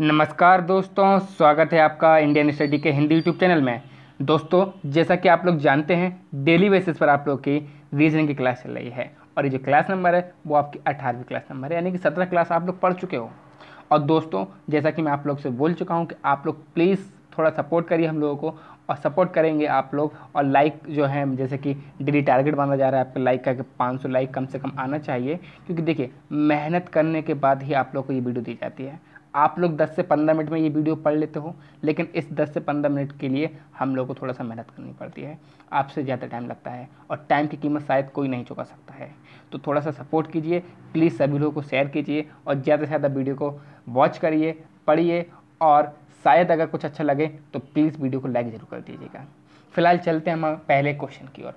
नमस्कार दोस्तों स्वागत है आपका इंडियन स्टडी के हिंदी यूट्यूब चैनल में दोस्तों जैसा कि आप लोग जानते हैं डेली बेसिस पर आप लोग की रीजनिंग की क्लास चल रही है और ये जो क्लास नंबर है वो आपकी अठारहवीं क्लास नंबर है यानी कि सत्रह क्लास आप लोग पढ़ चुके हो और दोस्तों जैसा कि मैं आप लोग से बोल चुका हूँ कि आप लोग प्लीज़ थोड़ा सपोर्ट करिए हम लोगों को और सपोर्ट करेंगे आप लोग और लाइक जो है जैसे कि डेली टारगेट बांधा जा रहा है आपके लाइक का कि 500 लाइक कम से कम आना चाहिए क्योंकि देखिए मेहनत करने के बाद ही आप लोग को ये वीडियो दी जाती है आप लोग 10 से 15 मिनट में ये वीडियो पढ़ लेते हो लेकिन इस 10 से 15 मिनट के लिए हम लोगों को थोड़ा सा मेहनत करनी पड़ती है आपसे ज़्यादा टाइम लगता है और टाइम की कीमत शायद कोई नहीं चुका सकता है तो थोड़ा सा सपोर्ट कीजिए प्लीज़ सभी लोगों को शेयर कीजिए और ज़्यादा से ज़्यादा वीडियो को वॉच करिए पढ़िए और शायद अगर कुछ अच्छा लगे तो प्लीज़ वीडियो को लाइक ज़रूर कर दीजिएगा फिलहाल चलते हैं हम पहले क्वेश्चन की ओर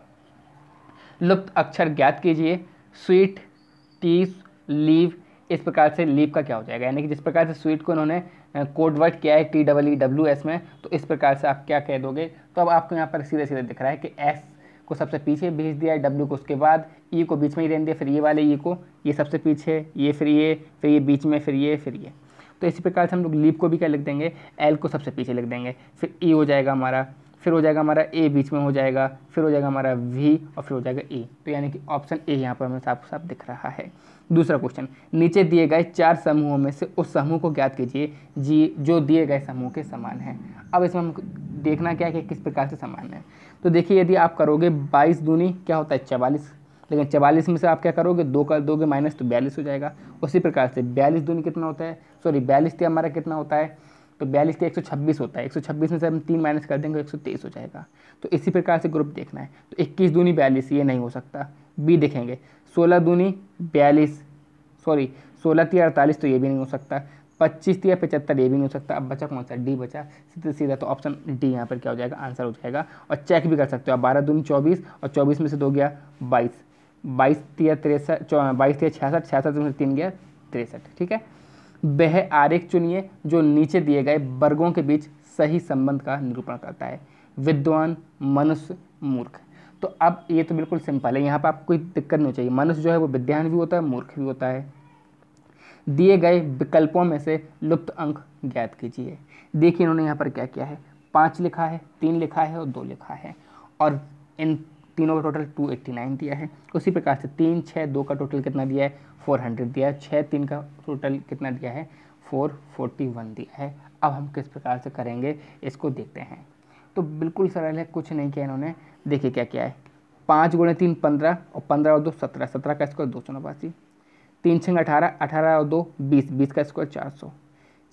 लुप्त अक्षर ज्ञात कीजिए स्वीट टीस लीव इस प्रकार से लीप का क्या हो जाएगा यानी कि जिस प्रकार से स्वीट को इन्होंने कोड वर्ड किया है T double E W S में तो इस प्रकार से आप क्या कह दोगे तो अब आपको यहाँ पर सीधे सीधे दिख रहा है कि एस को सबसे पीछे भेज दिया है डब्ल्यू को उसके बाद ई e को बीच में ही रहने दिया फिर ये वाले ई e को ये सबसे पीछे ये फिर ये फिर ये बीच में फिर ये फिर ये तो इसी प्रकार से हम लोग लीप को भी क्या लिख देंगे एल को सबसे पीछे लिख देंगे फिर ई e हो जाएगा हमारा फिर हो जाएगा हमारा ए बीच में हो जाएगा फिर हो जाएगा हमारा वी और फिर हो जाएगा ए तो यानी कि ऑप्शन ए यहाँ पर हमें साफ साफ दिख रहा है दूसरा क्वेश्चन नीचे दिए गए चार समूहों में से उस समूह को ज्ञात कीजिए जी जो दिए गए समूह के समान है अब इसमें हम देखना क्या है कि किस प्रकार से समान है तो देखिए यदि आप करोगे बाईस दूनी क्या होता है चवालीस लेकिन चवालीस में से आप क्या करोगे दो कर दोगे माइनस तो बयालीस हो जाएगा उसी प्रकार से बयालीस दूनी कितना होता है सॉरी बयालीस तिया हमारा कितना होता है तो बयालीस का एक सौ छब्बीस होता है एक सौ छब्बीस में से हम तीन माइनस कर देंगे एक सौ तेईस हो जाएगा तो इसी प्रकार से ग्रुप देखना है तो इक्कीस दूनी बयालीस ये नहीं हो सकता बी देखेंगे सोलह दूनी बयालीस सॉरी सोलह तीन अड़तालीस तो ये भी नहीं हो सकता पच्चीस तीन पचहत्तर ये भी नहीं हो सकता अब बचा कौन सा डी बचा सीधा सीधा तो ऑप्शन डी यहाँ पर क्या हो जाएगा आंसर हो जाएगा और चेक भी कर सकते हो आप बारह दूनी चौबीस और चौबीस में से दो गया बाईस बाईस तीन तिरसठ बाईस तीन छियासठ छियासठ में से तीन गया तिरसठ ठीक है वह आरेख चुनिए जो नीचे दिए गए वर्गों के बीच सही संबंध का निरूपण करता है विद्वान मनुष्य मूर्ख तो अब ये तो बिल्कुल सिंपल है यहाँ पर आपको कोई दिक्कत नहीं चाहिए मनुष्य जो है वो विद्यान भी होता है मूर्ख भी होता है दिए गए विकल्पों में से लुप्त अंक ज्ञात कीजिए देखिए इन्होंने यहाँ पर क्या किया है पाँच लिखा है तीन लिखा है और दो लिखा है और इन तीनों का टोटल 289 दिया है उसी प्रकार से तीन छः दो का टोटल कितना दिया है 400 दिया है छः तीन का टोटल कितना दिया है 441 दिया है अब हम किस प्रकार से करेंगे इसको देखते हैं तो बिल्कुल सरल है कुछ नहीं किया इन्होंने देखिए क्या क्या है पाँच गुणे तीन पंद्रह और पंद्रह और दो सत्रह सत्रह का स्क्वायर दो सौ नवासी तीन छः अठारह अठारह और दो बीस बीस का स्क्वायर चार सौ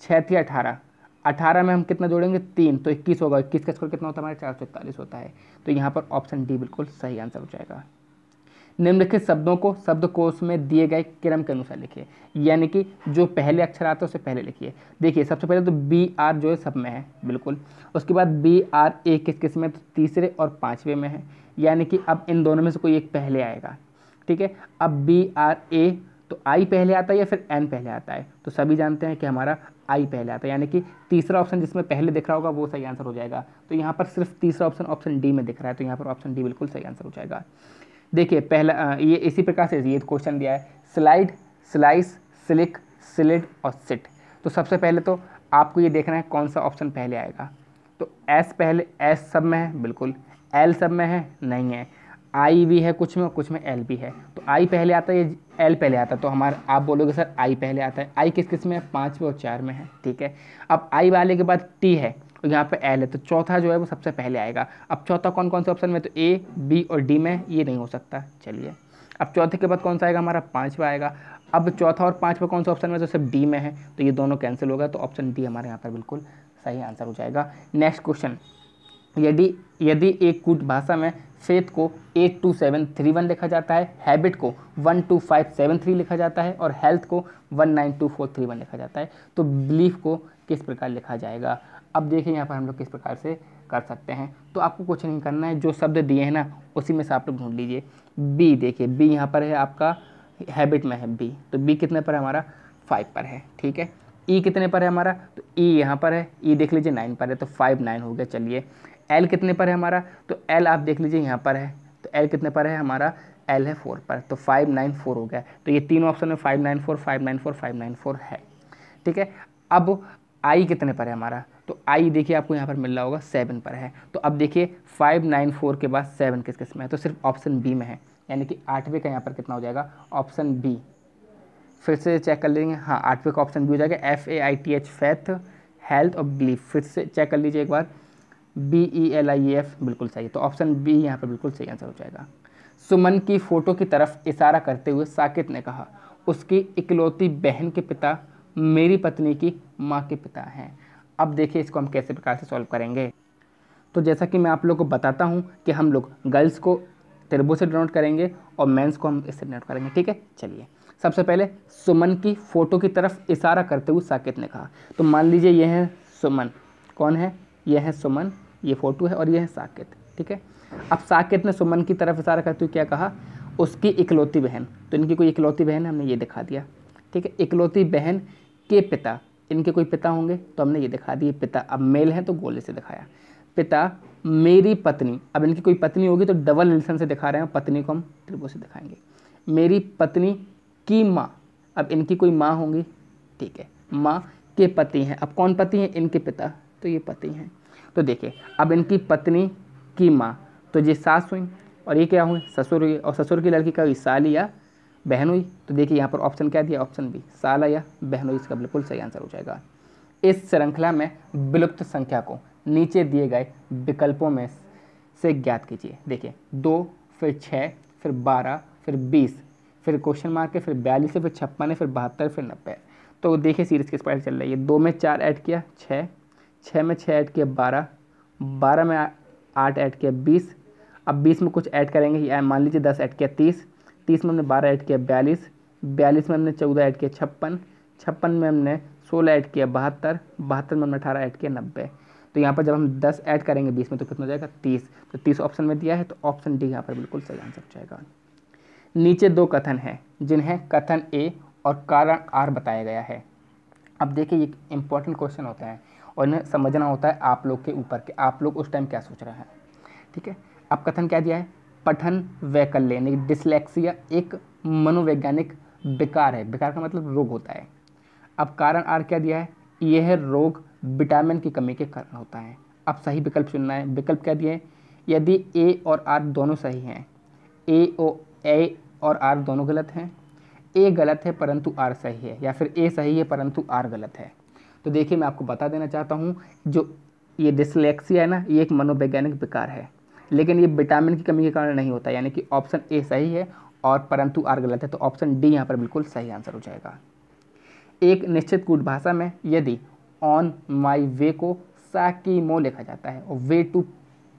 छः थी अठारह अठारह में हम कितना जोड़ेंगे तीन तो इक्कीस होगा इक्कीस का स्क्वायर कितना होता है हमारा चार सौ इकतालीस होता है तो यहाँ पर ऑप्शन डी बिल्कुल सही आंसर हो जाएगा निम्नलिखित शब्दों को शब्दकोश में दिए गए क्रम के अनुसार लिखिए यानी कि जो पहले अक्षर आते हैं उसे पहले लिखिए देखिए सबसे पहले तो बी आर जो है सब में है बिल्कुल उसके बाद बी आर ए किस किस में तो तीसरे और पाँचवें में है यानी कि अब इन दोनों में से कोई एक पहले आएगा ठीक है अब बी आर ए तो आई पहले आता है या फिर एन पहले आता है तो सभी जानते हैं कि हमारा आई पहले आता है यानी कि तीसरा ऑप्शन जिसमें पहले दिख रहा होगा वो सही आंसर हो जाएगा तो यहाँ पर सिर्फ तीसरा ऑप्शन ऑप्शन डी में दिख रहा है तो यहाँ पर ऑप्शन डी बिल्कुल सही आंसर हो जाएगा देखिए पहला ये इसी प्रकार से ये क्वेश्चन दिया है स्लाइड स्लाइस स्लिक सिलिड और सिट तो सबसे पहले तो आपको ये देखना है कौन सा ऑप्शन पहले आएगा तो एस पहले एस सब में है बिल्कुल एल सब में है नहीं है आई भी है कुछ में और कुछ में एल भी है तो आई पहले आता है एल पहले आता है तो हमारा आप बोलोगे सर आई पहले आता है आई किस किस में है पाँच में और चार में है ठीक है अब आई वाले के बाद टी है तो यहाँ पे एल है तो चौथा जो है वो सबसे पहले आएगा अब चौथा कौन कौन से ऑप्शन में तो ए बी और डी में ये नहीं हो सकता चलिए अब चौथे के बाद कौन सा आएगा हमारा पाँचवा आएगा अब चौथा और पाँचवा कौन सा ऑप्शन में तो सिर्फ डी में है तो ये दोनों कैंसिल होगा तो ऑप्शन डी हमारे यहाँ पर बिल्कुल सही आंसर हो जाएगा नेक्स्ट क्वेश्चन यदि यदि एक कूट भाषा में फेथ को eight two seven three one लिखा जाता है हैबिट को one two five seven three लिखा जाता है और हेल्थ को one nine two four three one लिखा जाता है तो बिलीफ को किस प्रकार लिखा जाएगा अब देखिए यहाँ पर हम लोग किस प्रकार से कर सकते हैं तो आपको कुछ नहीं करना है जो शब्द दिए हैं ना उसी में से आप लोग ढूंढ लीजिए बी देखिए बी यहाँ पर है आपका हैबिट में है बी तो बी कितने पर है हमारा फाइव पर है ठीक है ई e कितने पर है हमारा तो ई e यहाँ पर है ई e देख लीजिए नाइन पर है तो फाइव नाइन हो गया चलिए एल कितने पर है हमारा तो एल आप देख लीजिए यहाँ पर है तो एल कितने पर है हमारा एल है फोर पर तो फाइव नाइन फोर हो गया तो ये तीनों ऑप्शन में five nine four five nine four five nine four है ठीक है अब आई कितने पर है हमारा तो आई देखिए आपको यहाँ पर मिल रहा होगा सेवन पर है तो अब देखिए फाइव नाइन फोर के बाद सेवन किस किस में है तो सिर्फ ऑप्शन बी में है यानी कि आठवें का यहाँ पर कितना हो जाएगा ऑप्शन बी फिर से चेक कर लेंगे हाँ आठवें का ऑप्शन बी हो जाएगा F A I T H faith health और बिलीफ फिर से चेक कर लीजिए एक बार B E L I E बिल्कुल सही है तो ऑप्शन बी यहाँ पर बिल्कुल सही आंसर हो जाएगा सुमन की फ़ोटो की तरफ इशारा करते हुए साकेत ने कहा उसकी इकलौती बहन के पिता मेरी पत्नी की माँ के पिता हैं अब देखिए इसको हम कैसे प्रकार से सॉल्व करेंगे तो जैसा कि मैं आप लोग को बताता हूँ कि हम लोग गर्ल्स को तिरबू से डिनोट करेंगे और मेंस को हम इससे डिनोट करेंगे ठीक है चलिए सबसे पहले सुमन की फ़ोटो की तरफ इशारा करते हुए साकेत ने कहा तो मान लीजिए यह है सुमन कौन है यह है सुमन ये फोटो है और ये है साकेत ठीक है अब साकेत ने सुमन की तरफ इशारा करते हुए क्या कहा उसकी इकलौती बहन तो इनकी कोई इकलौती बहन है हमने ये दिखा दिया ठीक है इकलौती बहन के पिता इनके कोई पिता होंगे तो हमने ये दिखा दिए पिता अब मेल है तो गोले से दिखाया पिता मेरी पत्नी अब इनकी कोई पत्नी होगी तो डबल निल्सन से दिखा रहे हैं पत्नी को हम त्रिभु से दिखाएंगे मेरी पत्नी की माँ अब इनकी कोई माँ होंगी ठीक है माँ के पति हैं अब कौन पति हैं इनके पिता तो ये पति हैं तो देखिए अब इनकी पत्नी की माँ तो ये सास हुई और ये क्या हुई ससुर हुई और ससुर की लड़की का हुई साल या बहन हुई तो देखिए यहाँ पर ऑप्शन क्या दिया ऑप्शन बी साला या बहन हुई इसका बिल्कुल सही आंसर हो जाएगा इस श्रृंखला में विलुप्त संख्या को नीचे दिए गए विकल्पों में से ज्ञात कीजिए देखिए दो फिर छः फिर बारह फिर बीस फिर क्वेश्चन मार्क है फिर बयालीस है फिर छप्पन है फिर बहत्तर फिर नब्बे तो देखिए सीरीज किस पर चल रही है दो में चार ऐड किया छः छः में छः ऐड किए बारह बारह में आठ ऐड किए बीस अब बीस में कुछ ऐड करेंगे या मान लीजिए दस ऐड किया तीस तीस में हमने बारह ऐड किया बयालीस बयालीस में हमने चौदह ऐड किया छप्पन छप्पन में हमने सोलह ऐड किया बहत्तर बहत्तर में हमने अठारह ऐड किया नब्बे तो यहाँ पर जब हम दस ऐड करेंगे बीस में तो कितना हो जाएगा तीस तो तीस ऑप्शन में दिया है तो ऑप्शन डी यहाँ पर बिल्कुल सही आंसर हो जाएगा नीचे दो कथन हैं जिन्हें कथन ए और कारण आर बताया गया है अब देखिए ये इम्पोर्टेंट क्वेश्चन होता है और इन्हें समझना होता है आप लोग के ऊपर कि आप लोग उस टाइम क्या सोच रहे हैं ठीक है अब कथन क्या दिया है पठन वैकल्य यानी डिसलेक्सिया एक मनोवैज्ञानिक बेकार है बेकार का मतलब रोग होता है अब कारण आर क्या दिया है यह रोग विटामिन की कमी के कारण होता है अब सही विकल्प चुनना है विकल्प क्या दिए यदि ए और आर दोनों सही हैं ए ओ ए और आर दोनों गलत हैं ए गलत है परंतु आर सही है या फिर ए सही है परंतु आर गलत है तो देखिए मैं आपको बता देना चाहता हूँ जो ये डिसलेक्सिया है ना ये एक मनोवैज्ञानिक विकार है लेकिन ये विटामिन की कमी के कारण नहीं होता यानी कि ऑप्शन ए सही है और परंतु आर गलत है तो ऑप्शन डी यहाँ पर बिल्कुल सही आंसर हो जाएगा एक निश्चित कूट भाषा में यदि ऑन माई वे को मो लिखा जाता है और वे टू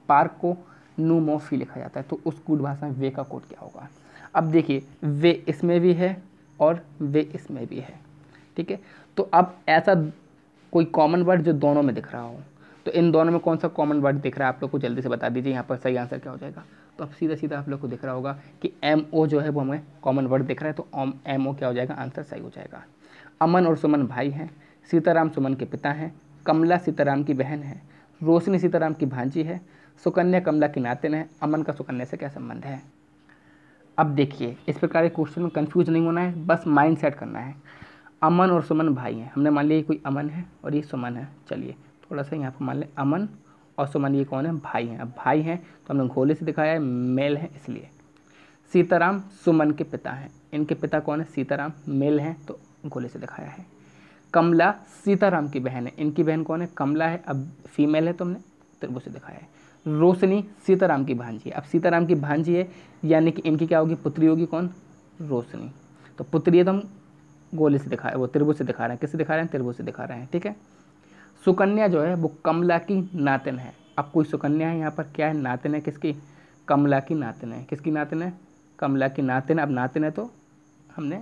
पार्क को नू मो फी लिखा जाता है तो उस कूट भाषा में वे का कोड क्या होगा अब देखिए वे इसमें भी है और वे इसमें भी है ठीक है तो अब ऐसा कोई कॉमन वर्ड जो दोनों में दिख रहा हो तो इन दोनों में कौन सा कॉमन वर्ड दिख रहा है आप लोग को जल्दी से बता दीजिए यहाँ पर सही आंसर क्या हो जाएगा तो अब सीधा सीधा आप लोग को दिख रहा होगा कि एम ओ जो है वो हमें कॉमन वर्ड दिख रहा है तो एम ओ क्या हो जाएगा आंसर सही हो जाएगा अमन और सुमन भाई हैं सीताराम सुमन के पिता हैं कमला सीताराम की बहन है रोशनी सीताराम की भांजी है सुकन्या कमला की नातिन है अमन का सुकन्या से क्या संबंध है अब देखिए इस प्रकार के क्वेश्चन में कन्फ्यूज नहीं होना है बस माइंड सेट करना है अमन और सुमन भाई हैं हमने मान लिया कोई अमन है और ये सुमन है चलिए थोड़ा सा यहाँ पर मान लें अमन और सुमन ये कौन है भाई हैं अब भाई हैं तो हमने घोले से दिखाया है मेल है इसलिए सीताराम सुमन के पिता हैं इनके पिता कौन है सीताराम मेल हैं तो घोले से दिखाया है कमला सीताराम की बहन है इनकी बहन कौन है कमला है अब फीमेल है तो हमने त्रिभुज से दिखाया है रोशनी सीताराम की भांजी है अब सीताराम की भांजी है यानी कि इनकी क्या होगी पुत्री होगी कौन रोशनी तो पुत्री है तो हम गोले से दिखा रहे वो त्रिभुज से दिखा रहे हैं किससे दिखा रहे हैं त्रिभुज से दिखा रहे हैं ठीक है सुकन्या जो है वो कमला की नातिन है अब कोई सुकन्या है यहाँ पर क्या है नातिन है किसकी कमला की नातिन है किसकी नातिन है कमला की नातिन अब नातिन है तो हमने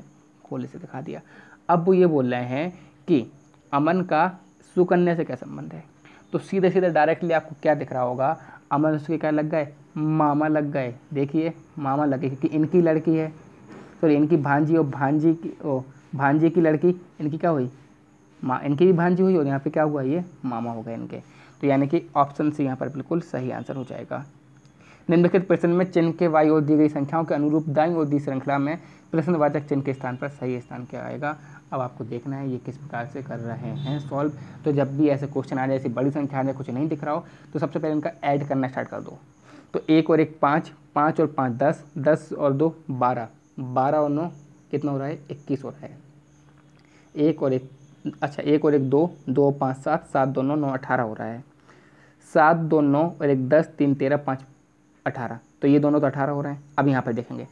गोले से दिखा दिया अब वो ये बोल रहे हैं कि अमन का सुकन्या से क्या संबंध है तो सीधे सीधे डायरेक्टली आपको क्या दिख रहा होगा अमन उसके क्या लग गए मामा लग गए देखिए मामा लगे क्योंकि इनकी लड़की है सॉरी तो इनकी भांजी और भांजी की ओ भांजे की लड़की इनकी क्या हुई माँ इनकी भी भांजी हुई और यहाँ पे क्या हुआ ये मामा हो गए इनके तो यानी कि ऑप्शन सी यहाँ पर बिल्कुल सही आंसर हो जाएगा निम्नलिखित प्रश्न में चिन्ह के वाई और दी गई संख्याओं के अनुरूप दाई और दी श्रृंखला में प्रश्नवाचक चिन्ह के स्थान पर सही स्थान क्या आएगा अब आपको देखना है ये किस प्रकार से कर रहे हैं सॉल्व तो जब भी ऐसे क्वेश्चन आ जाए ऐसी बड़ी संख्या आ जाए कुछ नहीं दिख रहा हो तो सबसे पहले इनका ऐड करना स्टार्ट कर दो तो एक और एक पाँच पाँच और पाँच दस दस और दो बारह बारह और नौ कितना हो रहा है इक्कीस हो रहा है एक और एक अच्छा एक और एक दो दो पाँच सात सात दो नौ नौ अठारह हो रहा है सात दो नौ और एक दस तीन तेरह पाँच अठारह तो ये दोनों तो अठारह हो रहे हैं अब यहाँ पर देखेंगे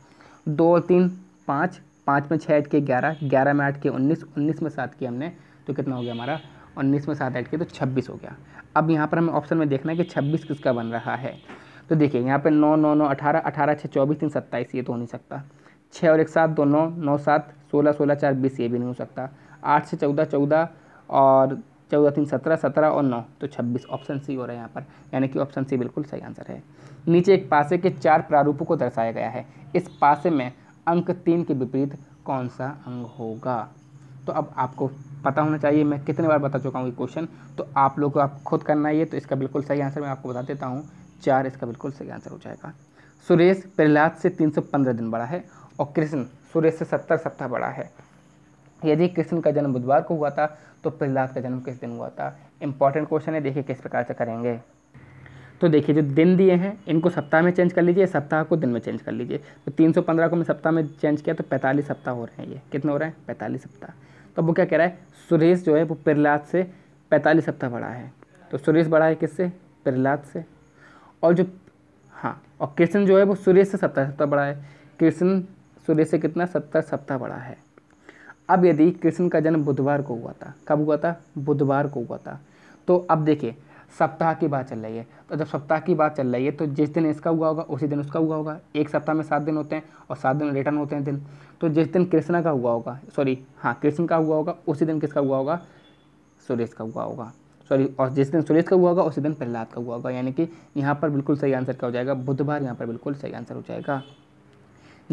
दो तीन पाँच पाँच में छः एट के ग्यारह ग्यारह में आठ के उन्नीस उन्नीस में सात किए हमने तो कितना हो गया हमारा उन्नीस में सात ऐड के तो छब्बीस हो गया अब यहाँ पर हमें ऑप्शन में देखना है कि छब्बीस किसका बन रहा है तो देखिए यहाँ पर नौ नौ नौ अठारह अठारह छः चौबीस तीन सत्ताईस ये तो हो नहीं सकता छः और एक सात दो नौ नौ सात सोलह सोलह चार बीस ये भी नहीं हो सकता आठ से चौदह चौदह और चौदह तीन सत्रह सत्रह और नौ तो छब्बीस ऑप्शन सी हो रहा है यहाँ पर यानी कि ऑप्शन सी बिल्कुल सही आंसर है नीचे एक पासे के चार प्रारूपों को दर्शाया गया है इस पासे में अंक तीन के विपरीत कौन सा अंग होगा तो अब आपको पता होना चाहिए मैं कितने बार बता चुका हूँ ये क्वेश्चन तो आप लोग को आप खुद करना है ये तो इसका बिल्कुल सही आंसर मैं आपको बता देता हूँ चार इसका बिल्कुल सही आंसर हो जाएगा सुरेश प्रहलाद से तीन दिन बड़ा है और कृष्ण सूर्य से सत्तर सप्ताह बड़ा है यदि कृष्ण का जन्म बुधवार को हुआ था तो प्रहलाद का जन्म किस दिन हुआ था इंपॉर्टेंट क्वेश्चन है देखिए किस प्रकार से करेंगे तो देखिए जो दिन दिए हैं इनको सप्ताह में चेंज कर लीजिए सप्ताह को दिन में चेंज कर लीजिए तो 315 को मैं सप्ताह में चेंज किया तो 45 सप्ताह हो रहे हैं ये कितने हो रहे हैं 45 सप्ताह तो वो क्या कह रहा है सुरेश जो है वो प्रहलाद से 45 सप्ताह बड़ा है तो सुरेश बड़ा है किससे प्रहलाद से और जो हाँ और कृष्ण जो है वो सूर्य से सत्तर सप्ताह बड़ा है कृष्ण सूर्य से कितना सत्तर सप्ताह बड़ा है अब यदि कृष्ण का जन्म बुधवार को हुआ था कब हुआ था बुधवार को हुआ था तो अब देखिए सप्ताह की बात चल रही है तो जब सप्ताह की बात चल रही है तो जिस दिन इसका हुआ होगा उसी दिन उसका हुआ होगा एक सप्ताह में सात दिन होते हैं और सात दिन रिटर्न होते हैं दिन तो जिस दिन कृष्णा का हुआ होगा सॉरी हाँ कृष्ण का हुआ होगा उसी दिन किसका हुआ होगा सुरेश का हुआ होगा सॉरी और जिस दिन सुरेश का हुआ होगा उसी दिन प्रहलाद का हुआ होगा यानी कि यहाँ पर बिल्कुल सही आंसर क्या हो जाएगा बुधवार यहाँ पर बिल्कुल सही आंसर हो जाएगा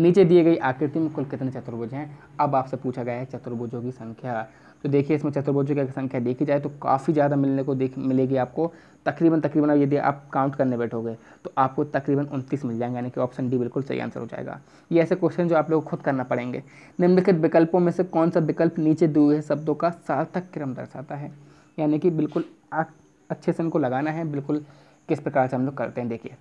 नीचे दिए गई आकृति में कुल कितने चतुर्भुज हैं अब आपसे पूछा गया है चतुर्भुजों की संख्या तो देखिए इसमें चतुर्भुजों की संख्या देखी जाए तो काफ़ी ज़्यादा मिलने को देख मिलेगी आपको तकरीबन तकरीबन अब यदि आप काउंट करने बैठोगे तो आपको तकरीबन उनतीस मिल जाएंगे यानी कि ऑप्शन डी बिल्कुल सही आंसर हो जाएगा ये ऐसे क्वेश्चन जो आप लोग खुद करना पड़ेंगे निम्नलिखित विकल्पों में से कौन सा विकल्प नीचे दिए हुए शब्दों का सार्थक क्रम दर्शाता है यानी कि बिल्कुल अच्छे से इनको लगाना है बिल्कुल किस प्रकार से हम लोग करते हैं देखिए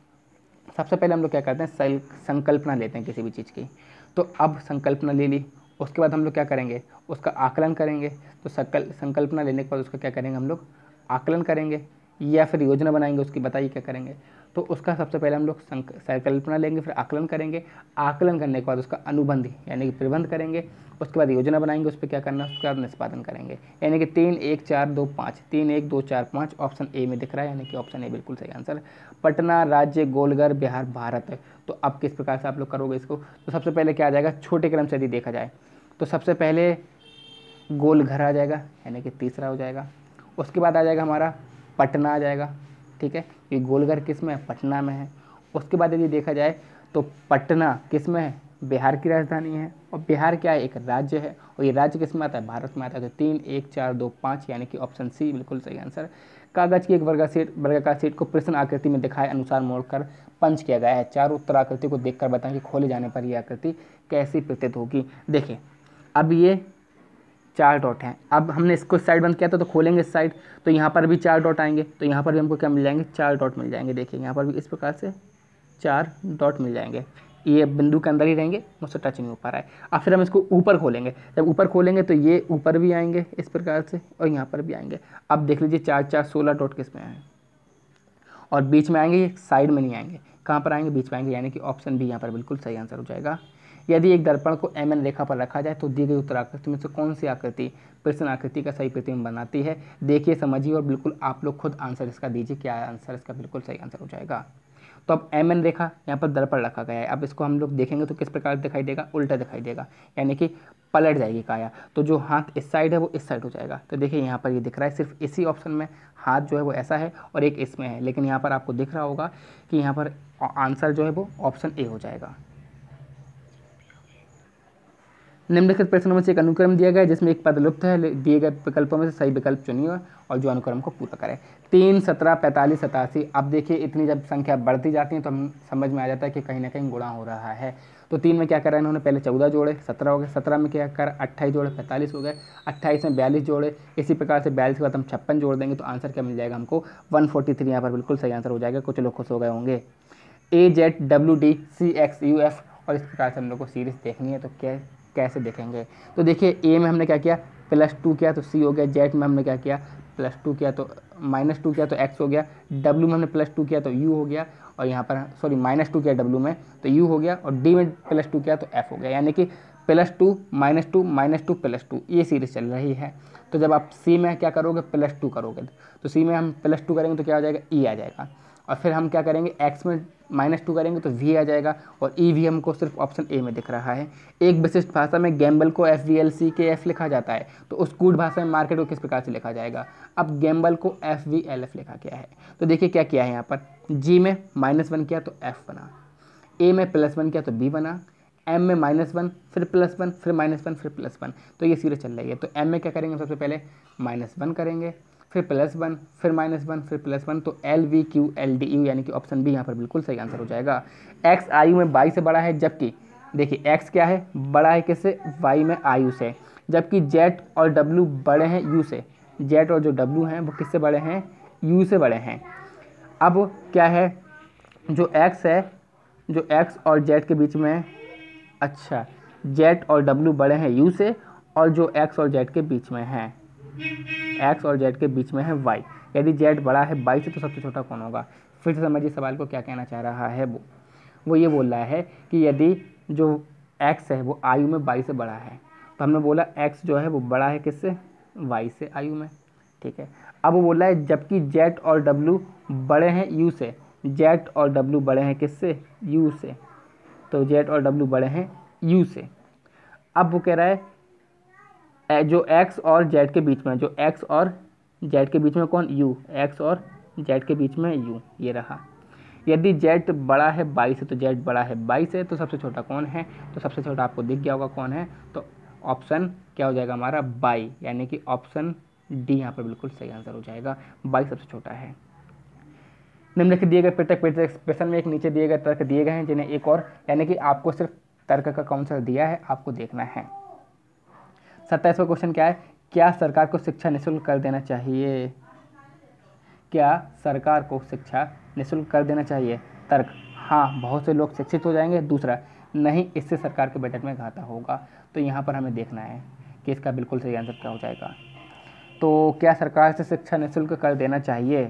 सबसे पहले हम लोग क्या करते हैं संकल्पना लेते हैं किसी भी चीज़ की तो अब संकल्पना ले ली उसके बाद हम लोग क्या करेंगे उसका आकलन करेंगे तो सकल संकल्पना लेने के बाद उसका क्या करेंगे हम लोग आकलन करेंगे या फिर योजना बनाएंगे उसकी बताइए क्या करेंगे तो उसका सबसे पहले हम लोग संकल्पना लेंगे फिर आकलन करेंगे आकलन करने के बाद उसका अनुबंध यानी कि प्रबंध करेंगे उसके बाद योजना बनाएंगे उस पर क्या करना है उसके बाद निष्पादन करेंगे यानी कि तीन एक चार दो पाँच तीन एक दो चार पाँच ऑप्शन ए में दिख रहा है यानी कि ऑप्शन ए बिल्कुल सही आंसर पटना राज्य गोलघर बिहार भारत तो अब किस प्रकार से आप लोग करोगे इसको तो सबसे पहले क्या आ जाएगा छोटे क्रम से यदि देखा जाए तो सबसे पहले गोलघर आ जाएगा यानी कि तीसरा हो जाएगा उसके बाद आ जाएगा हमारा पटना आ जाएगा ठीक है कि गोलघर किस में है पटना में है उसके बाद यदि देखा जाए तो पटना किस में है बिहार की राजधानी है और बिहार क्या है एक राज्य है और ये राज्य किस में आता है भारत में आता है तो तीन एक चार दो पाँच यानी कि ऑप्शन सी बिल्कुल सही आंसर कागज की एक वर्गा सीट वर्गाकार सीट को प्रश्न आकृति में दिखाए अनुसार मोड़कर पंच किया गया है चार उत्तर आकृति को देखकर बताएं कि खोले जाने पर यह आकृति कैसी प्रतीत होगी देखें अब ये चार डॉट हैं अब हमने इसको साइड बंद किया था तो खोलेंगे इस साइड तो यहाँ पर भी चार डॉट आएंगे तो यहाँ पर भी हमको क्या मिल जाएंगे चार डॉट मिल जाएंगे देखिए यहाँ पर भी इस प्रकार से चार डॉट मिल जाएंगे ये बिंदु के अंदर ही रहेंगे मुझसे टच नहीं हो पा रहा है अब फिर हम इसको ऊपर खोलेंगे जब ऊपर खोलेंगे तो ये ऊपर भी आएंगे इस प्रकार से और यहाँ पर भी आएंगे अब देख लीजिए चार चार सोलह डॉट किस में आए और बीच में आएंगे ये साइड में नहीं आएंगे कहाँ पर आएंगे बीच में आएंगे यानी कि ऑप्शन भी यहाँ पर बिल्कुल सही आंसर हो जाएगा यदि एक दर्पण को एम रेखा पर रखा जाए तो दी गई उत्तर आकृति में से कौन सी आकृति प्रश्न आकृति का सही प्रतिबिंब बनाती है देखिए समझिए और बिल्कुल आप लोग खुद आंसर इसका दीजिए क्या आंसर इसका बिल्कुल सही आंसर हो जाएगा तो अब एम एन रेखा यहाँ पर दर्पण रखा गया है अब इसको हम लोग देखेंगे तो किस प्रकार दिखाई देगा उल्टा दिखाई देगा यानी कि पलट जाएगी काया तो जो हाथ इस साइड है वो इस साइड हो जाएगा तो देखिए यहाँ पर ये यह दिख रहा है सिर्फ इसी ऑप्शन में हाथ जो है वो ऐसा है और एक इसमें है लेकिन यहाँ पर आपको दिख रहा होगा कि यहाँ पर आंसर जो है वो ऑप्शन ए हो जाएगा निम्नलिखित प्रश्नों में से एक अनुक्रम दिया गया जिसमें एक पद लुप्त है दिए गए विकल्पों में से सही विकल्प चुनिए और जो अनुक्रम को पूरा करें तीन सत्रह पैंतालीस सतासी अब देखिए इतनी जब संख्या बढ़ती जाती है तो हम समझ में आ जाता है कि कहीं ना कहीं गुणा हो रहा है तो तीन में क्या करा इन्होंने पहले चौदह जोड़े सत्रह हो गए सत्रह में क्या कर अट्ठाईस जोड़े पैंतालीस हो गए अट्ठाईस में बयालीस जोड़े इसी प्रकार से बयालीस के बाद हम छप्पन जोड़ देंगे तो आंसर क्या मिल जाएगा हमको वन फोर्टी थ्री यहाँ पर बिल्कुल सही आंसर हो जाएगा कुछ लोग खुश हो गए होंगे A Z W D C X U F और इस प्रकार से हम लोग को सीरीज़ देखनी है तो क्या कैसे देखेंगे तो देखिए ए में हमने क्या किया प्लस टू किया तो सी हो गया जेड में हमने क्या किया प्लस टू किया तो माइनस टू किया तो एक्स हो गया डब्ल्यू में हमने प्लस टू किया तो यू हो गया और यहाँ पर सॉरी माइनस टू किया डब्ल्यू में तो यू हो गया और डी में प्लस टू किया तो एफ हो गया यानी कि plus two minus two minus two plus two ये सीरीज चल रही है तो जब आप सी में क्या करोगे प्लस टू करोगे तो सी में हम प्लस टू करेंगे तो क्या हो जाएगा ई e आ जाएगा और फिर हम क्या करेंगे एक्स में माइनस टू करेंगे तो वी आ जाएगा और ई e वी हमको सिर्फ ऑप्शन ए में दिख रहा है एक विशिष्ट भाषा में गैम्बल को एफ वी एल सी के एफ लिखा जाता है तो उस कूट भाषा में मार्केट को किस प्रकार से लिखा जाएगा अब गैम्बल को एफ वी एल एफ लिखा गया है तो देखिए क्या किया है यहाँ पर जी में माइनस वन किया तो एफ बना ए में प्लस वन किया तो बी बना एम में माइनस वन फिर प्लस वन फिर माइनस वन फिर प्लस वन तो ये सीरीज चल रही है तो एम में क्या करेंगे सबसे पहले माइनस वन करेंगे फिर प्लस वन फिर माइनस वन फिर प्लस वन तो L V Q L D U यानी कि ऑप्शन बी यहाँ पर बिल्कुल सही आंसर हो जाएगा एक्स आयु में बाई से बड़ा है जबकि देखिए एक्स क्या है बड़ा है किससे वाई में आयु से जबकि जेड और डब्लू बड़े हैं यू से जेड और जो डब्ल्यू हैं वो किससे बड़े हैं यू से बड़े हैं अब क्या है जो एक्स है जो एक्स और जेड के बीच में अच्छा जेड और डब्लू बड़े हैं यू से और जो एक्स और जेड के बीच में हैं एक्स और जेड के बीच में है वाई यदि जेड बड़ा है बाई से तो सबसे छोटा कौन होगा फिर से समझिए सवाल को क्या कहना चाह रहा है वो वो ये बोल रहा है कि यदि जो एक्स है वो आयु में बाई से बड़ा है तो हमने बोला एक्स जो है वो बड़ा है किससे वाई से आयु में ठीक है अब वो बोल रहा है जबकि जेड और डब्ल्यू बड़े हैं यू से जेड और डब्ल्यू बड़े हैं किससे यू से तो जेड और डब्ल्यू बड़े हैं यू से अब वो कह रहा है जो एक्स और जेड के बीच में जो एक्स और जेड के बीच में कौन यू एक्स और जेड के बीच में यू ये रहा यदि जेड बड़ा है बाईस है तो जेड बड़ा है बाईस है तो सबसे छोटा कौन है तो सबसे छोटा आपको दिख गया होगा कौन है तो ऑप्शन क्या हो जाएगा हमारा बाई यानी कि ऑप्शन डी यहाँ पर बिल्कुल सही आंसर हो जाएगा बाई सबसे छोटा है निम्नलिखित दिए गए पृथक पृथक एक्सप्रेशन में एक नीचे दिए गए तर्क दिए गए हैं जिन्हें एक और यानी कि आपको सिर्फ तर्क का कौन सा दिया है आपको देखना है सत्ताईसवा क्वेश्चन क्या है क्या सरकार को शिक्षा निःशुल्क कर देना चाहिए क्या सरकार को शिक्षा निःशुल्क कर देना चाहिए तर्क हाँ बहुत से लोग शिक्षित हो जाएंगे दूसरा नहीं इससे सरकार के बजट में घाटा होगा तो यहाँ पर हमें देखना है कि इसका बिल्कुल सही आंसर क्या हो जाएगा तो क्या सरकार से शिक्षा निःशुल्क कर देना चाहिए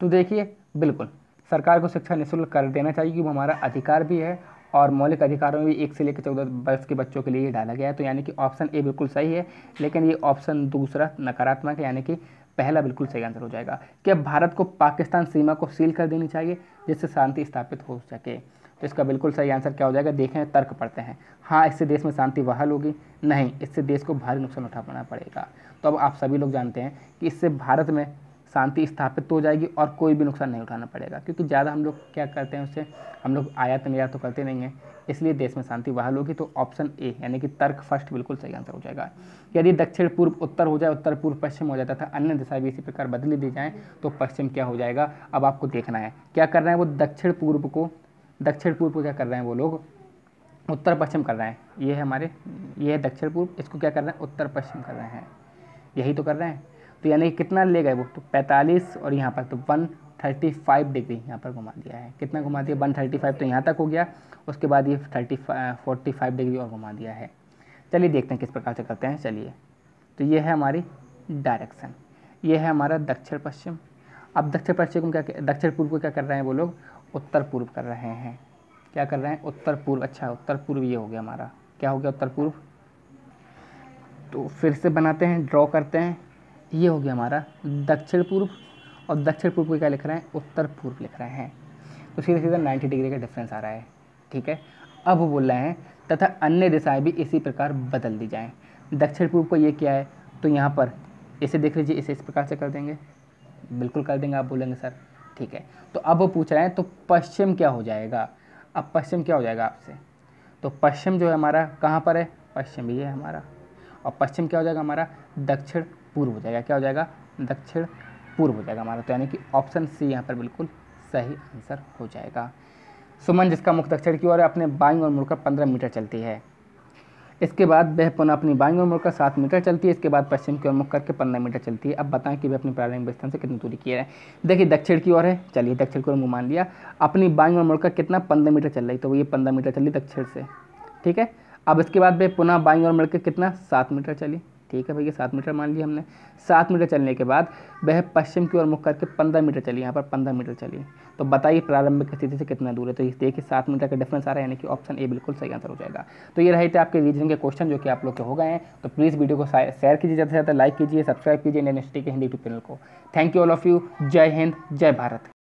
तो देखिए बिल्कुल सरकार को शिक्षा निःशुल्क कर देना चाहिए क्योंकि हमारा अधिकार भी है और मौलिक अधिकारों में एक से लेकर चौदह वर्ष के बच्चों के लिए डाला गया है तो यानी कि ऑप्शन ए बिल्कुल सही है लेकिन ये ऑप्शन दूसरा नकारात्मक है यानी कि पहला बिल्कुल सही आंसर हो जाएगा कि भारत को पाकिस्तान सीमा को सील कर देनी चाहिए जिससे शांति स्थापित हो सके तो इसका बिल्कुल सही आंसर क्या हो जाएगा देखें तर्क पड़ते हैं हाँ इससे देश में शांति बहाल होगी नहीं इससे देश को भारी नुकसान उठाना पड़ेगा तो अब आप सभी लोग जानते हैं कि इससे भारत में शांति स्थापित हो जाएगी और कोई भी नुकसान नहीं उठाना पड़ेगा क्योंकि ज़्यादा हम लोग क्या करते हैं उससे हम लोग आयात निर्यात तो करते नहीं हैं इसलिए देश में शांति बहाल होगी तो ऑप्शन ए यानी कि तर्क फर्स्ट बिल्कुल सही आंसर हो जाएगा यदि दक्षिण पूर्व उत्तर हो जाए उत्तर पूर्व पश्चिम हो जाता था अन्य दिशा भी इसी प्रकार बदली दी जाए तो पश्चिम क्या हो जाएगा अब आपको देखना है क्या कर रहे हैं वो दक्षिण पूर्व को दक्षिण पूर्व को क्या कर रहे हैं वो लोग उत्तर पश्चिम कर रहे हैं ये है हमारे ये है दक्षिण पूर्व इसको क्या कर रहे हैं उत्तर पश्चिम कर रहे हैं यही तो कर रहे हैं तो यानी कितना ले गए वो तो 45 और यहाँ पर तो 135 डिग्री यहाँ पर घुमा दिया है कितना घुमा दिया 135 तो यहाँ तक हो गया उसके बाद ये थर्टी फोर्टी डिग्री और घुमा दिया है चलिए देखते हैं किस प्रकार से करते हैं चलिए तो ये है हमारी डायरेक्शन ये है हमारा दक्षिण पश्चिम अब दक्षिण पश्चिम को क्या दक्षिण पूर्व को क्या कर रहे हैं वो लोग उत्तर पूर्व कर रहे हैं क्या कर रहे हैं उत्तर पूर्व अच्छा उत्तर पूर्व ये हो गया हमारा क्या हो गया उत्तर पूर्व तो फिर से बनाते हैं ड्रॉ करते हैं ये हो गया हमारा दक्षिण पूर्व और दक्षिण पूर्व को क्या लिख रहे हैं उत्तर पूर्व लिख रहे हैं तो सीधे सीधा नाइन्टी डिग्री का डिफरेंस आ रहा है ठीक है अब वो बोल रहे हैं तथा अन्य दिशाएं भी इसी प्रकार बदल दी जाएँ दक्षिण पूर्व को ये क्या है तो यहाँ पर इसे देख लीजिए इसे इस प्रकार से कर देंगे बिल्कुल कर देंगे आप बोलेंगे सर ठीक है तो अब वो पूछ रहे हैं तो पश्चिम क्या हो जाएगा अब पश्चिम क्या हो जाएगा आपसे तो पश्चिम जो है हमारा कहाँ पर है पश्चिम ये है हमारा और पश्चिम क्या हो जाएगा हमारा दक्षिण पूर्व हो जाएगा क्या हो जाएगा दक्षिण पूर्व हो जाएगा हमारा तो यानी कि ऑप्शन सी यहाँ पर बिल्कुल सही आंसर हो जाएगा सुमन जिसका मुख दक्षिण की ओर अपने बाई और मुड़कर पंद्रह मीटर चलती है इसके बाद वह पुनः अपनी बाई और मुड़कर सात मीटर चलती है इसके बाद पश्चिम की ओर मुख करके पंद्रह मीटर चलती है अब बताएं कि वह अपने प्रारंभिक स्थान से कितनी दूरी की है देखिए दक्षिण की ओर है चलिए दक्षिण की ओर मुँह मान लिया अपनी बाई और मुड़कर कितना पंद्रह मीटर चल रही तो ये पंद्रह मीटर चली दक्षिण से ठीक है अब इसके बाद वह पुनः बाई और मुड़कर कितना सात मीटर चली ठीक है भैया सात मीटर मान लिया हमने सात मीटर चलने के बाद वह पश्चिम की ओर मुख करके पंद्रह मीटर चली यहाँ पर पंद्रह मीटर चली तो बताइए प्रारंभिक स्थिति से कितना दूर है तो देखिए सात मीटर का डिफरेंस आ रहा है यानी कि ऑप्शन ए बिल्कुल सही आंसर हो जाएगा तो ये रहे थे आपके रीजनिंग के क्वेश्चन जो कि आप लोग के हो गए हैं तो प्लीज़ वीडियो को शेयर कीजिए ज़्यादा से ज़्यादा लाइक कीजिए सब्सक्राइब कीजिए इंडियन के हिंदी यूट्यूब चैनल को thank you all of you जय हिंद जय भारत